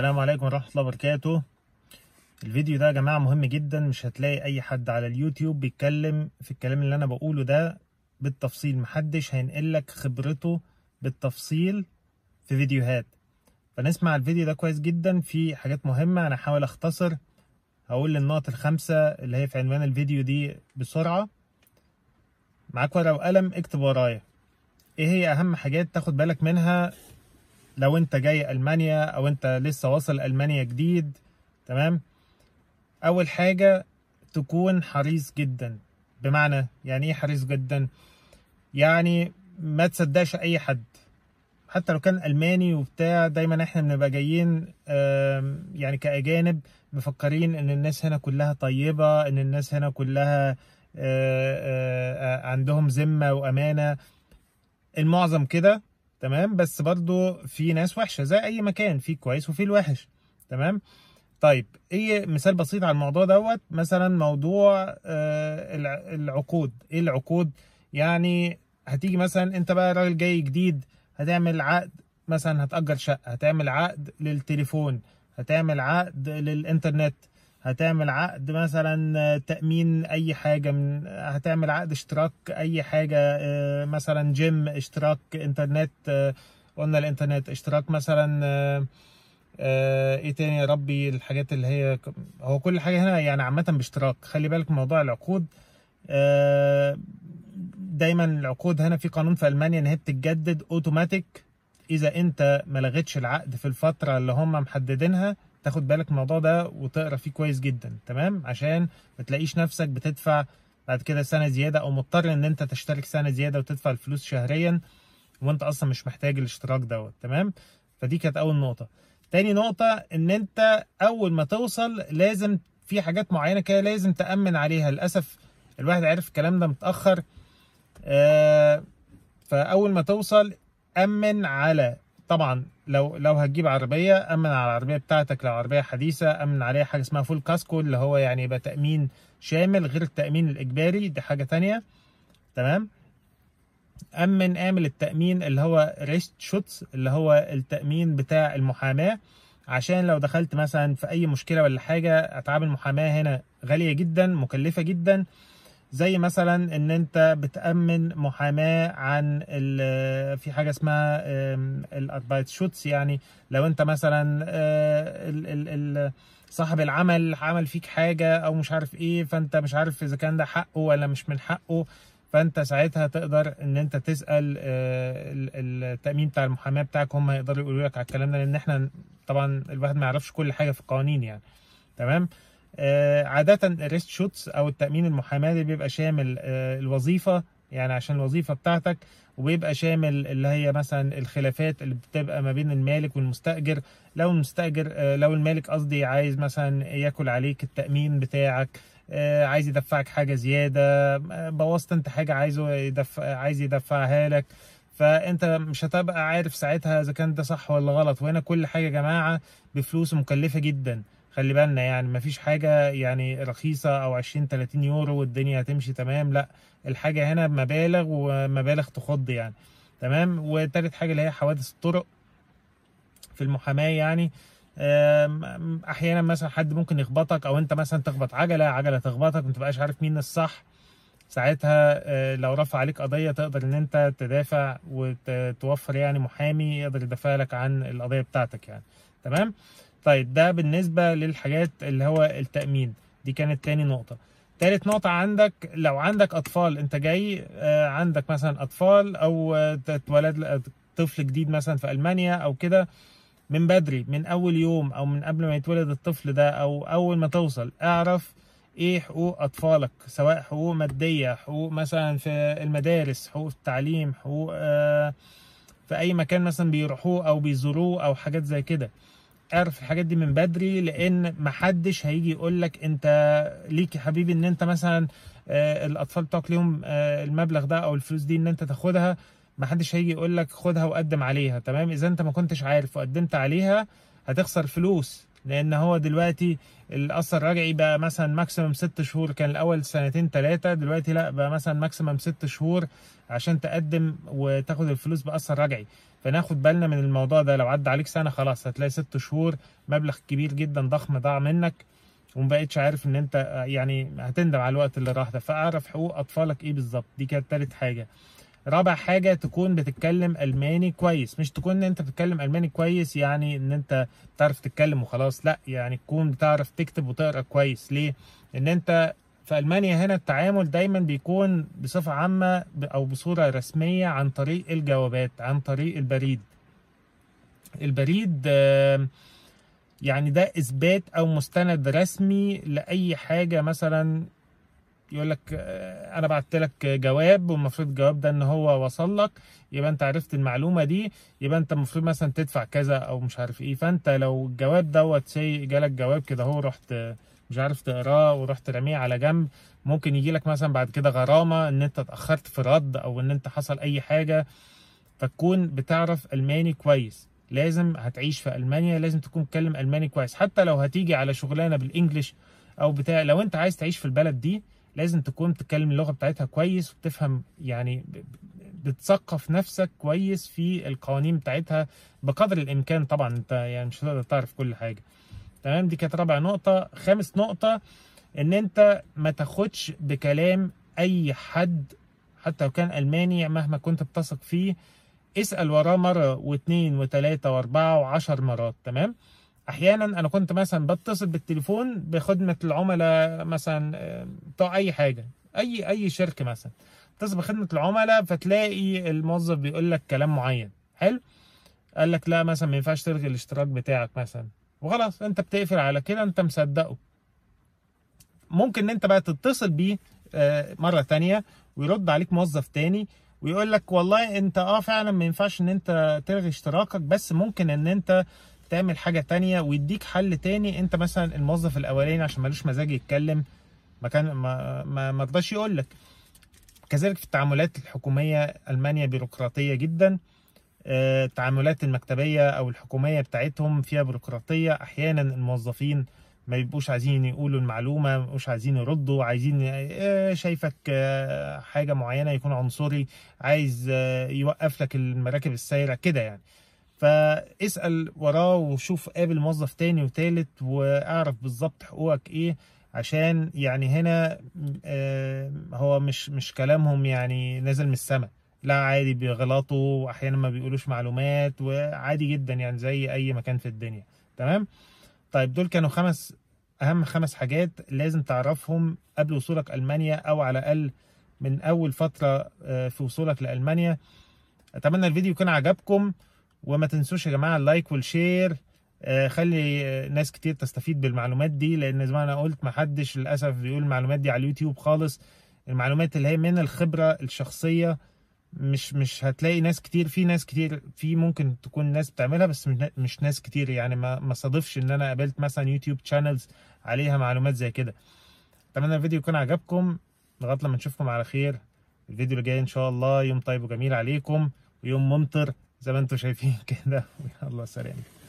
السلام عليكم ورحمة الله وبركاته الفيديو ده يا جماعة مهم جدا مش هتلاقي أي حد على اليوتيوب بيتكلم في الكلام اللي أنا بقوله ده بالتفصيل محدش هينقلك خبرته بالتفصيل في فيديوهات فنسمع الفيديو ده كويس جدا في حاجات مهمة أنا هحاول أختصر هقول النقط الخمسة اللي هي في عنوان الفيديو دي بسرعة معاك ورقة وقلم اكتب ورايا ايه هي أهم حاجات تاخد بالك منها لو انت جاي المانيا او انت لسه واصل المانيا جديد تمام اول حاجه تكون حريص جدا بمعنى يعني ايه حريص جدا يعني ما تصدقش اي حد حتى لو كان الماني وبتاع دايما احنا بنبقى جايين يعني كاجانب مفكرين ان الناس هنا كلها طيبه ان الناس هنا كلها آه، آه، آه، عندهم ذمه وامانه المعظم كده تمام بس برضو في ناس وحشه زي اي مكان في كويس وفي الوحش تمام طيب ايه مثال بسيط على الموضوع دوت مثلا موضوع آه العقود ايه العقود يعني هتيجي مثلا انت بقى راجل جاي جديد هتعمل عقد مثلا هتأجر شقة هتعمل عقد للتليفون هتعمل عقد للإنترنت هتعمل عقد مثلا آه، تأمين أي حاجة من هتعمل عقد اشتراك أي حاجة آه، مثلا جيم اشتراك انترنت آه، قلنا الانترنت اشتراك مثلا ايه تاني يا ربي الحاجات اللي هي هو كل حاجة هنا يعني عامة باشتراك خلي بالك موضوع العقود دايما العقود هنا في قانون في ألمانيا إن هي بتتجدد أوتوماتيك إذا أنت ملغتش العقد في الفترة اللي هم محددينها تاخد بالك الموضوع ده وتقرا فيه كويس جدا تمام عشان ما تلاقيش نفسك بتدفع بعد كده سنه زياده او مضطر ان انت تشترك سنه زياده وتدفع الفلوس شهريا وانت اصلا مش محتاج الاشتراك دوت تمام فدي كانت اول نقطه تاني نقطه ان انت اول ما توصل لازم في حاجات معينه كده لازم تامن عليها للاسف الواحد عارف الكلام ده متاخر آه فاول ما توصل امن على طبعا لو لو هتجيب عربيه امن على العربيه بتاعتك لو عربيه حديثه امن عليها حاجه اسمها فول كاسكو اللي هو يعني يبقى تامين شامل غير التامين الاجباري دي حاجه تانية تمام امن اعمل التامين اللي هو ريست شوتس اللي هو التامين بتاع المحاماه عشان لو دخلت مثلا في اي مشكله ولا حاجه اتعاب المحاماه هنا غاليه جدا مكلفه جدا زي مثلا ان انت بتامن محاماه عن في حاجه اسمها الاربايت شوتس يعني لو انت مثلا آه، ال ال ال صاحب العمل عمل فيك حاجه او مش عارف ايه فانت مش عارف اذا كان ده حقه ولا مش من حقه فانت ساعتها تقدر ان انت تسال آه، التامين بتاع المحاماه بتاعك هم يقدروا يقولوا لك على الكلام ده لان احنا طبعا الواحد ما يعرفش كل حاجه في القوانين يعني تمام آه، عادة الريست شوتس أو التأمين المحاماة اللي بيبقى شامل آه، الوظيفة يعني عشان الوظيفة بتاعتك وبيبقى شامل اللي هي مثلا الخلافات اللي بتبقى ما بين المالك والمستأجر لو المستأجر آه، لو المالك قصدي عايز مثلا ياكل عليك التأمين بتاعك عايز يدفعك حاجة زيادة بوظت انت حاجة عايزه يدفع عايز يدفعها لك فانت مش هتبقى عارف ساعتها اذا كان ده صح ولا غلط وهنا كل حاجة يا جماعة بفلوس مكلفة جدا خلي بالنا يعني مفيش حاجة يعني رخيصة أو عشرين تلاتين يورو والدنيا هتمشي تمام لأ الحاجة هنا بمبالغ ومبالغ تخض يعني تمام وتالت حاجة اللي هي حوادث الطرق في المحاماة يعني أحيانا مثلا حد ممكن يخبطك أو أنت مثلا تخبط عجلة عجلة تخبطك متبقاش عارف مين الصح ساعتها آه، لو رفع عليك قضية تقدر إن أنت تدافع وتوفر يعني محامي يقدر يدافع لك عن القضية بتاعتك يعني تمام طيب ده بالنسبة للحاجات اللي هو التأمين دي كانت تاني نقطة تالت نقطة عندك لو عندك أطفال أنت جاي آه، عندك مثلا أطفال أو اتولد طفل جديد مثلا في ألمانيا أو كده من بدري من أول يوم أو من قبل ما يتولد الطفل ده أو أول ما توصل أعرف إيه حقوق أطفالك سواء حقوق مادية حقوق مثلا في المدارس حقوق في التعليم حقوق آه، في أي مكان مثلا بيروحوه أو بيزوروه أو حاجات زي كده اعرف الحاجات دي من بدري لان محدش هيجي يقول لك انت ليك يا حبيبي ان انت مثلا آه، الاطفال بتوعك ليهم آه، المبلغ ده او الفلوس دي ان انت تاخدها محدش هيجي يقول لك خدها وقدم عليها تمام اذا انت ما كنتش عارف وقدمت عليها هتخسر فلوس لان هو دلوقتي الاثر الرجعي بقى مثلا ماكسيمم ست شهور كان الاول سنتين ثلاثه دلوقتي لا بقى مثلا ماكسيمم ست شهور عشان تقدم وتاخد الفلوس باثر رجعي فناخد بالنا من الموضوع ده لو عدى عليك سنه خلاص هتلاقي ست شهور مبلغ كبير جدا ضخم ضاع منك ومبقتش عارف ان انت يعني هتندم على الوقت اللي راح ده فاعرف حقوق اطفالك ايه بالظبط دي كانت تالت حاجه رابع حاجه تكون بتتكلم الماني كويس مش تكون ان انت بتتكلم الماني كويس يعني ان انت بتعرف تتكلم وخلاص لا يعني تكون بتعرف تكتب وتقرا كويس ليه ان انت في المانيا هنا التعامل دايما بيكون بصفه عامه او بصوره رسميه عن طريق الجوابات عن طريق البريد البريد يعني ده اثبات او مستند رسمي لاي حاجه مثلا يقول لك آه، انا بعت لك جواب والمفروض الجواب ده ان هو وصل لك يبقى انت عرفت المعلومه دي يبقى انت المفروض مثلا تدفع كذا او مش عارف ايه فانت لو الجواب دوت شيء جالك جواب كده هو رحت مش عارف تقراه ورحت راميه على جنب ممكن يجي لك مثلا بعد كده غرامه ان انت اتاخرت في رد او ان انت حصل اي حاجه فتكون بتعرف الماني كويس لازم هتعيش في المانيا لازم تكون تكلم الماني كويس حتى لو هتيجي على شغلانه بالانجلش او بتاع لو انت عايز تعيش في البلد دي لازم تكون بتتكلم اللغه بتاعتها كويس وبتفهم يعني بتثقف نفسك كويس في القوانين بتاعتها بقدر الامكان طبعا انت يعني مش هتقدر تعرف كل حاجه تمام دي كانت رابع نقطه خامس نقطه ان انت ما تاخدش بكلام اي حد حتى لو كان الماني مهما كنت بتثق فيه اسال وراه مره واثنين وثلاثه واربعه وعشر مرات تمام احيانا انا كنت مثلا بتصل بالتليفون بخدمه العملاء مثلا آه، بتاع اي حاجه اي اي شركه مثلا اتصل بخدمه العملاء فتلاقي الموظف بيقول لك كلام معين حلو قال لك لا مثلا ما ينفعش تلغي الاشتراك بتاعك مثلا وخلاص انت بتقفل على كده انت مصدقه ممكن ان انت بقى تتصل بيه آه، مره تانية ويرد عليك موظف تاني ويقول لك والله انت اه فعلا ما ينفعش ان انت تلغي اشتراكك بس ممكن ان انت تعمل حاجه تانية ويديك حل تاني انت مثلا الموظف الاولاني عشان ملوش مزاج يتكلم ما كان ما ما, ما رضاش يقول لك كذلك في التعاملات الحكوميه المانيا بيروقراطيه جدا آه، التعاملات المكتبيه او الحكوميه بتاعتهم فيها بيروقراطيه احيانا الموظفين ما بيبقوش عايزين يقولوا المعلومة مش عايزين يردوا عايزين آه، شايفك آه، حاجة معينة يكون عنصري عايز يوقف لك المراكب السايرة كده يعني فاسال وراه وشوف قابل موظف تاني وتالت واعرف بالظبط حقوقك ايه عشان يعني هنا آه، هو مش مش كلامهم يعني نازل من السماء لا عادي بيغلطوا واحيانا ما بيقولوش معلومات وعادي جدا يعني زي اي مكان في الدنيا تمام طيب دول كانوا خمس اهم خمس حاجات لازم تعرفهم قبل وصولك المانيا او على الاقل من اول فتره آه، في وصولك لالمانيا اتمنى الفيديو يكون عجبكم وما تنسوش يا جماعه اللايك والشير آه، خلي ناس كتير تستفيد بالمعلومات دي لان زي ما انا قلت ما حدش للاسف بيقول المعلومات دي على اليوتيوب خالص المعلومات اللي هي من الخبره الشخصيه مش مش هتلاقي ناس كتير في ناس كتير في ممكن تكون ناس بتعملها بس مش ناس كتير يعني ما ما صادفش ان انا قابلت مثلا يوتيوب شانلز عليها معلومات زي كده اتمنى الفيديو يكون عجبكم لغايه لما نشوفكم على خير الفيديو اللي جاي ان شاء الله يوم طيب وجميل عليكم ويوم ممطر زي ما انتم شايفين كده يلا سلام